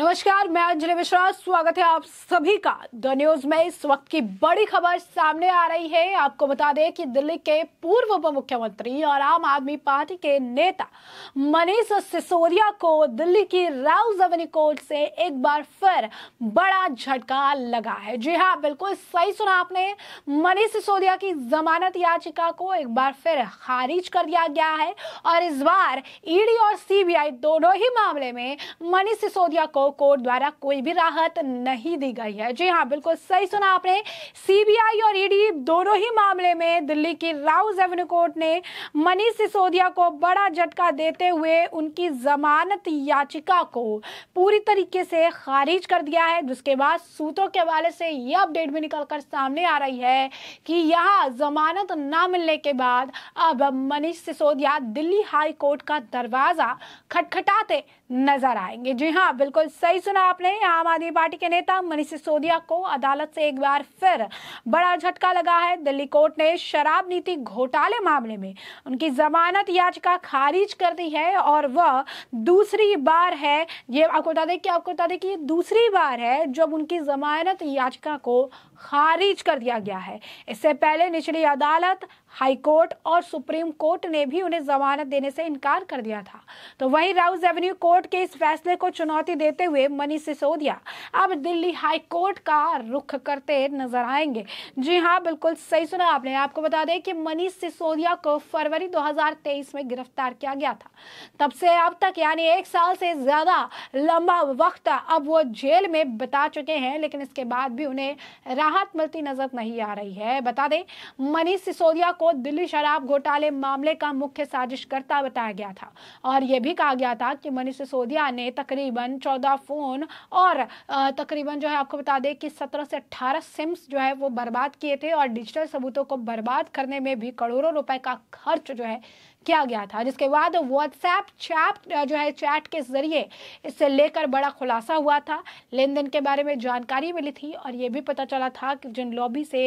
नमस्कार मैं अंजलि मिश्रा स्वागत है आप सभी का द न्यूज में इस वक्त की बड़ी खबर सामने आ रही है आपको बता दें कि दिल्ली के पूर्व उप मुख्यमंत्री और आम आदमी पार्टी के नेता मनीष सिसोदिया को दिल्ली की राव जवनी कोर्ट से एक बार फिर बड़ा झटका लगा है जी हाँ बिल्कुल सही सुना आपने मनीष सिसोदिया की जमानत याचिका को एक बार फिर खारिज कर दिया गया है और इस बार ईडी और सीबीआई दोनों ही मामले में मनीष सिसोदिया को को कोर्ट द्वारा कोई भी राहत नहीं दी गई है जी हाँ बिल्कुल सही सुना आपने सीबीआई और ईडी दोनों ही मामले में दिल्ली की राउज एवेन्यू कोर्ट ने मनीष सिसोदिया को बड़ा झटका देते हुए उनकी जमानत याचिका को पूरी तरीके से खारिज कर दिया है जिसके बाद सूत्रों के हवाले से यह अपडेट भी निकलकर सामने आ रही है कि यहाँ जमानत न मिलने के बाद अब मनीष सिसोदिया दिल्ली हाई कोर्ट का दरवाजा खटखटाते नजर आएंगे जी हाँ बिल्कुल सही सुना आपने आम आदमी पार्टी के नेता मनीष सिसोदिया को अदालत से एक बार फिर बड़ा झटका लगा है दिल्ली कोर्ट ने शराब नीति घोटाले मामले में उनकी जमानत याचिका खारिज कर दी है और वह दूसरी बार है ये आपको बता दें कि आपको बता दें कि ये दूसरी बार है जब उनकी जमानत याचिका को खारिज कर दिया गया है इससे पहले निचली अदालत हाई कोर्ट और सुप्रीम कोर्ट ने भी उन्हें जमानत देने से इनकार कर दिया था तो वहीं राउस एवेन्यू कोर्ट के इस फैसले को चुनौती देते हुए मनीष सिसोदिया अब दिल्ली हाई कोर्ट का रुख करते नजर आएंगे जी हाँ बिल्कुल सही सुना आपने आपको बता दें कि मनीष सिसोदिया को फरवरी 2023 में गिरफ्तार किया गया था तब से अब तक यानी एक साल से ज्यादा लंबा वक्त अब वो जेल में बिता चुके हैं लेकिन इसके बाद भी उन्हें राहत मिलती नजर नहीं आ रही है बता दें मनीष सिसोदिया को दिल्ली शराब घोटाले मामले का मुख्य साजिशकर्ता बताया गया था और यह भी कहा गया था कि मनीष सिसोदिया ने तकरीबन चौदह फोन और तकरीबन जो है आपको बता दें कि सत्रह से अट्ठारह सिम्स जो है वो बर्बाद किए थे और डिजिटल सबूतों को बर्बाद करने में भी करोड़ों रुपए का खर्च जो है किया गया था जिसके बाद व्हाट्सएप चैट जो है चैट के ज़रिए इससे लेकर बड़ा खुलासा हुआ था लेन देन के बारे में जानकारी मिली थी और ये भी पता चला था कि जिन लॉबी से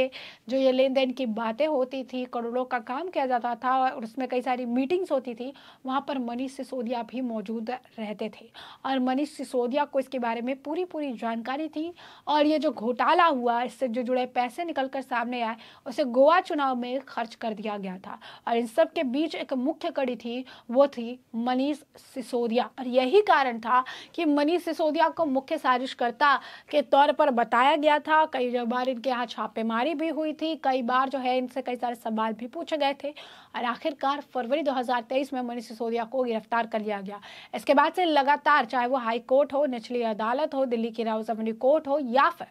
जो ये लेन देन की बातें होती थी करोड़ों का काम किया जाता था और उसमें कई सारी मीटिंग्स होती थी वहाँ पर मनीष सिसोदिया भी मौजूद रहते थे और मनीष सिसोदिया को इसके बारे में पूरी पूरी जानकारी थी और ये जो घोटाला हुआ इससे जो जुड़े पैसे निकल कर सामने आए उसे गोवा चुनाव में खर्च कर दिया गया था और इन सब के बीच एक मुख्य कड़ी थी वो थी मनीष सिसोदिया और यही कारण था कि मनीष सिसोदिया को मुख्य साजिशकर्ता के तौर पर बताया गया था कई बार इनके यहाँ छापेमारी भी हुई थी कई बार जो है इनसे कई सारे सवाल भी पूछे गए थे और आखिरकार फरवरी 2023 में मनीष सिसोदिया को गिरफ्तार कर लिया गया इसके बाद से लगातार चाहे वो हाई कोर्ट हो निचली अदालत हो दिल्ली की राउस कोर्ट हो या फिर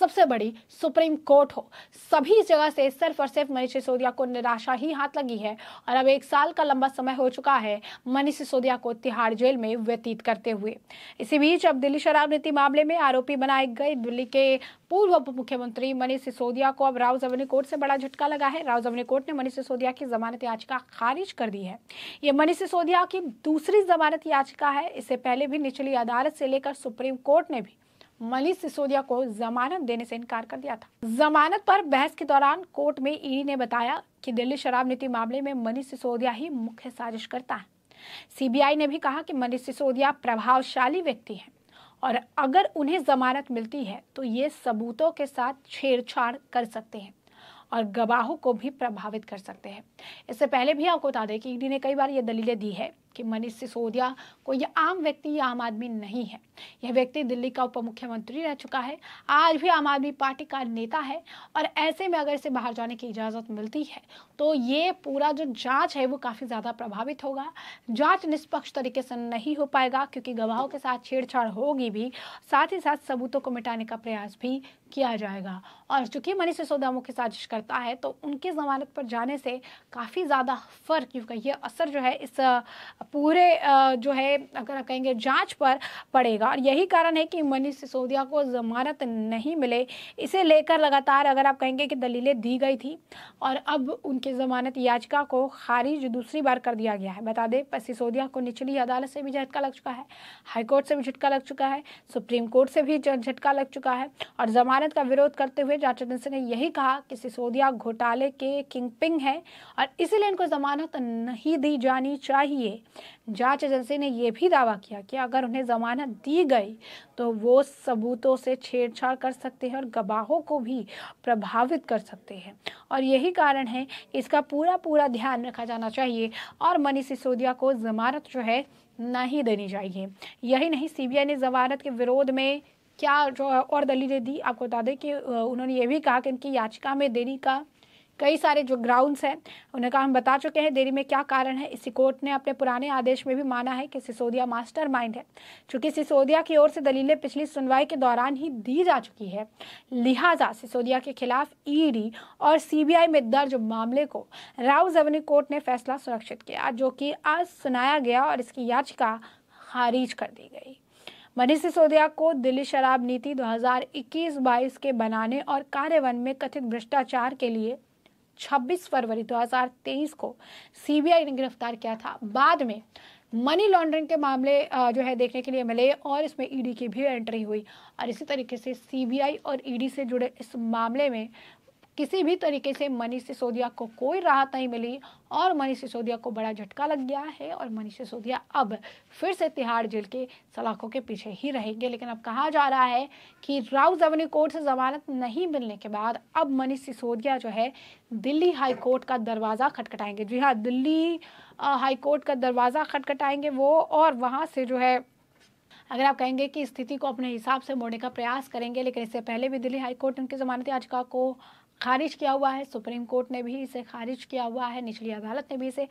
सबसे बड़ी सुप्रीम कोर्ट हो सभी जगह से सिर्फ और सिर्फ मनीष सिसोदिया को निराशा ही हाथ लगी है और अब एक साल का लंबा समय हो चुका है मनीष सिसोदिया को तिहाड़ जेल में व्यतीत करते हुए इसी बीच अब दिल्ली शराब नीति मामले में आरोपी बनाए गए दिल्ली के पूर्व उप मुख्यमंत्री मनीष सिसोदिया को अब राव जवनी कोर्ट से बड़ा झटका लगा है राव जवनी कोर्ट ने मनीष सिसोदिया की जमानत याचिका खारिज कर दी है ये मनीष सिसोदिया की दूसरी जमानत याचिका है इससे पहले भी निचली अदालत से लेकर सुप्रीम कोर्ट ने भी मनीष सिसोदिया को जमानत देने से इनकार कर दिया था जमानत पर बहस के दौरान कोर्ट में ईडी ने बताया कि दिल्ली शराब नीति मामले में मनीष सिसोदिया ही मुख्य साजिश करता है सीबीआई ने भी कहा कि मनीष सिसोदिया प्रभावशाली व्यक्ति है और अगर उन्हें जमानत मिलती है तो ये सबूतों के साथ छेड़छाड़ कर सकते हैं और गवाहों को भी प्रभावित कर सकते हैं इससे पहले भी आपको बता दें कि ईडी ने कई बार ये दलीलें दी है कि मनीष सिसोदिया कोई आम व्यक्ति या आम आदमी नहीं है यह व्यक्ति दिल्ली का उप मुख्यमंत्री रह चुका है आज भी आम आदमी पार्टी का नेता है और ऐसे में अगर इसे बाहर जाने की इजाज़त मिलती है तो ये पूरा जो जांच है वो काफ़ी ज़्यादा प्रभावित होगा जांच निष्पक्ष तरीके से नहीं हो पाएगा क्योंकि गवाहों के साथ छेड़छाड़ होगी भी साथ ही साथ सबूतों को मिटाने का प्रयास भी किया जाएगा और चूंकि मनीष सिसोदिया मुख्य साजिश करता है तो उनकी जमानत पर जाने से काफ़ी ज़्यादा फर्क यह असर जो है इस पूरे जो है अगर कहेंगे जांच पर पड़ेगा और यही कारण है कि मनीष सिसोदिया को जमानत नहीं मिले इसे लेकर लगातार अगर आप कहेंगे कि दलीलें दी गई थी और अब उनकी ज़मानत याचिका को खारिज दूसरी बार कर दिया गया है बता दें सिसोदिया को निचली अदालत से भी झटका लग चुका है हाईकोर्ट से भी झटका लग चुका है सुप्रीम कोर्ट से भी झटका लग चुका है और जमानत का विरोध करते हुए जांच एजेंसी ने यही कहा कि सिसोदिया घोटाले के किंग पिंग है और इसीलिए इनको जमानत नहीं दी जानी चाहिए जांच एजेंसी ने यह भी दावा किया कि अगर उन्हें जमानत दी गई तो वो सबूतों से छेड़छाड़ कर सकते हैं और गवाहों को भी प्रभावित कर सकते हैं और यही कारण है इसका पूरा पूरा ध्यान रखा जाना चाहिए और मनीष सिसोदिया को जमानत जो है नहीं देनी चाहिए यही नहीं सीबीआई ने जमानत के विरोध में क्या जो और दलीलें दी आपको बता दें कि उन्होंने ये भी कहा कि इनकी याचिका में देरी का कई सारे जो ग्राउंड्स हैं उन्हें कहा हम बता चुके हैं देरी में क्या कारण है इसी कोर्ट ने अपने पुराने आदेश में भी माना है कि सिसोदिया मास्टर है चूंकि सिसोदिया की ओर से दलीलें पिछली सुनवाई के दौरान ही दी जा चुकी है लिहाजा सिसोदिया के खिलाफ ईडी e और सीबीआई में दर्ज मामले को राव जवनी कोर्ट ने फैसला सुरक्षित किया जो कि आज सुनाया गया और इसकी याचिका खारिज कर दी गई मनीष सिसोदिया को दिल्ली शराब नीति 2021-22 के बनाने और कार्यवन में कथित भ्रष्टाचार के लिए 26 फरवरी 2023 को सीबीआई ने गिरफ्तार किया था बाद में मनी लॉन्ड्रिंग के मामले जो है देखने के लिए मिले और इसमें ईडी e की भी एंट्री हुई और इसी तरीके से सीबीआई और ईडी e से जुड़े इस मामले में किसी भी तरीके से मनीष सिसोदिया को कोई राहत नहीं मिली और मनीष सिसोदिया को बड़ा झटका लग गया है और मनीष सिसोदिया अब फिर से तिहाड़ जेल के सलाखों के पीछे ही रहेंगे लेकिन अब कहा जा रहा है कि राउज जवनी कोर्ट से जमानत नहीं मिलने के बाद अब मनीष सिसोदिया जो है दिल्ली हाई कोर्ट का दरवाज़ा खटखटाएंगे जी हाँ दिल्ली हाई कोर्ट का दरवाज़ा खटखटाएंगे वो और वहाँ से जो है अगर आप कहेंगे कि स्थिति को अपने हिसाब से मोड़ने का प्रयास करेंगे लेकिन इससे पहले भी दिल्ली हाईकोर्ट उनकी जमानत याचिका को खारिज किया हुआ है सुप्रीम कोर्ट ने भी इसे खारिज किया हुआ है निचली अदालत ने भी इसे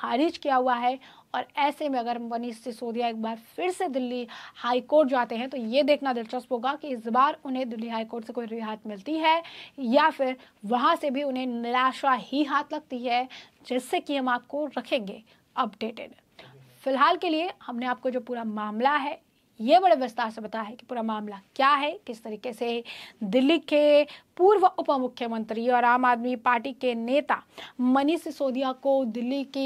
खारिज किया हुआ है और ऐसे में अगर मनीष सिसोदिया एक बार फिर से दिल्ली हाई कोर्ट जाते हैं तो ये देखना दिलचस्प होगा कि इस बार उन्हें दिल्ली हाई कोर्ट से कोई रिहायत मिलती है या फिर वहाँ से भी उन्हें निराशा ही हाथ लगती है जिससे कि हम आपको रखेंगे अपडेटेड फिलहाल के लिए हमने आपको जो पूरा मामला है ये बड़े विस्तार से बताया है कि पूरा मामला क्या है किस तरीके से दिल्ली के पूर्व उप मुख्यमंत्री और आम आदमी पार्टी के नेता मनीष सिसोदिया को दिल्ली की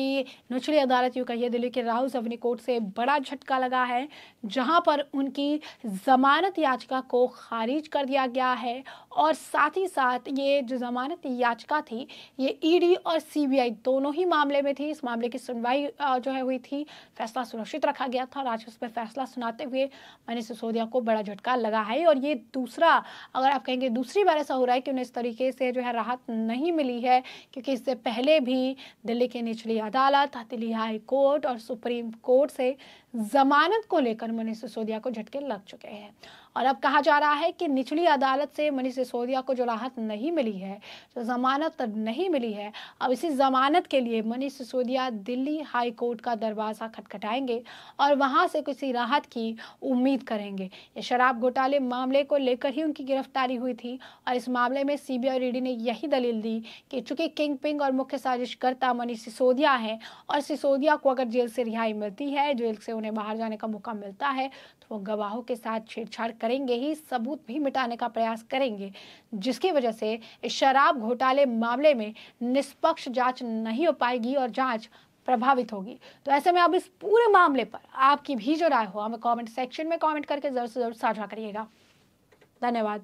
निचली अदालत यू कहिए दिल्ली के राहुल सवनी कोर्ट से बड़ा झटका लगा है जहां पर उनकी जमानत याचिका को खारिज कर दिया गया है और साथ ही साथ ये जो जमानत याचिका थी ये ईडी e और सीबीआई दोनों ही मामले में थी इस मामले की सुनवाई जो है हुई थी फैसला सुरक्षित रखा गया था और आज उस पर फैसला सुनाते हुए मनीष सिसोदिया को बड़ा झटका लगा है और ये दूसरा अगर आप कहेंगे दूसरी बार ऐसा हो रहा है कि उन्हें इस तरीके से जो है राहत नहीं मिली है क्योंकि इससे पहले भी दिल्ली की निचली अदालत दिल्ली हाई कोर्ट और सुप्रीम कोर्ट से जमानत को लेकर मनीष सिसोदिया को झटके लग चुके हैं और अब कहा जा रहा है कि निचली अदालत से मनीष सिसोदिया को जो राहत नहीं मिली है जो जमानत नहीं मिली है अब इसी जमानत के लिए मनीष सिसोदिया दिल्ली हाई कोर्ट का दरवाज़ा खटखटाएंगे और वहां से किसी राहत की उम्मीद करेंगे ये शराब घोटाले मामले को लेकर ही उनकी गिरफ्तारी हुई थी और इस मामले में सीबीआई रेड्डी ने यही दलील दी कि चूंकि किंग पिंग और मुख्य साजिशकर्ता मनीष सिसोदिया हैं और सिसोदिया को अगर जेल से रिहाई मिलती है जेल से उन्हें बाहर जाने का मौका मिलता है तो वो गवाहों के साथ छेड़छाड़ करेंगे ही सबूत भी मिटाने का प्रयास करेंगे जिसकी वजह से शराब घोटाले मामले में निष्पक्ष जाँच नहीं हो पाएगी और जाँच प्रभावित होगी तो ऐसे में अब इस पूरे मामले पर आपकी भी जो राय हो हमें कमेंट सेक्शन में कमेंट करके जरूर से जरूर साझा करिएगा धन्यवाद